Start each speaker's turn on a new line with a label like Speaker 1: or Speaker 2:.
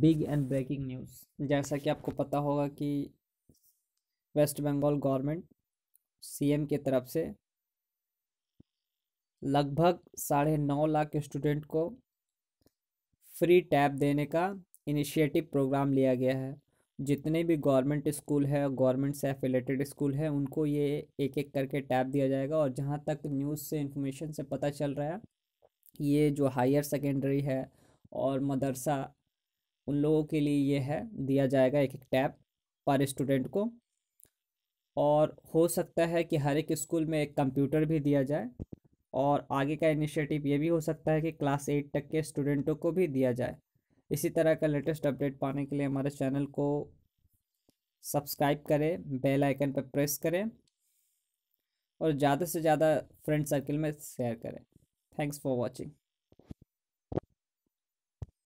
Speaker 1: big
Speaker 2: and breaking news जैसा कि आपको पता होगा कि वेस्ट बंगाल गवर्नमेंट सीएम की तरफ से लगभग साढ़े नौ लाख स्टूडेंट को फ्री टैब देने का इनिशिएटिव प्रोग्राम लिया गया है जितने भी गवर्नमेंट स्कूल है गवर्नमेंट से एफिलेटेड स्कूल है उनको ये एक एक करके टैब दिया जाएगा और जहाँ तक न्यूज़ से इन्फॉर्मेशन से पता चल रहा है ये जो हायर सेकेंडरी है और मदरसा उन लोगों के लिए ये है दिया जाएगा एक एक टैब पर स्टूडेंट को और हो सकता है कि हर एक स्कूल में एक कंप्यूटर भी दिया जाए और आगे का इनिशिएटिव ये भी हो सकता है कि क्लास एट तक के स्टूडेंटों को भी दिया जाए इसी तरह का लेटेस्ट अपडेट पाने के लिए हमारे चैनल को सब्सक्राइब करें बेल आइकन पर प्रेस करें और ज़्यादा से ज़्यादा फ्रेंड सर्कल में शेयर करें थैंक्स फॉर वॉचिंग